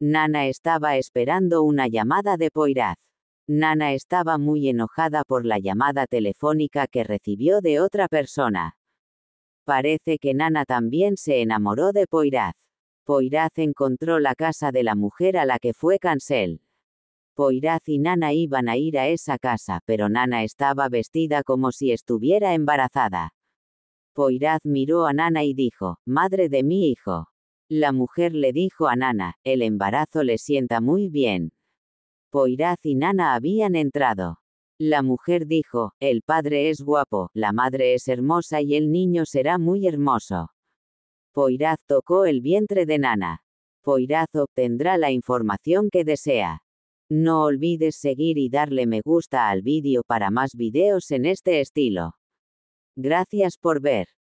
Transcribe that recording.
Nana estaba esperando una llamada de Poiraz. Nana estaba muy enojada por la llamada telefónica que recibió de otra persona. Parece que Nana también se enamoró de Poiraz. Poiraz encontró la casa de la mujer a la que fue Cancel. Poiraz y Nana iban a ir a esa casa, pero Nana estaba vestida como si estuviera embarazada. Poiraz miró a Nana y dijo, Madre de mi hijo. La mujer le dijo a Nana, el embarazo le sienta muy bien. Poiraz y Nana habían entrado. La mujer dijo, el padre es guapo, la madre es hermosa y el niño será muy hermoso. Poiraz tocó el vientre de Nana. Poiraz obtendrá la información que desea. No olvides seguir y darle me gusta al vídeo para más videos en este estilo. Gracias por ver.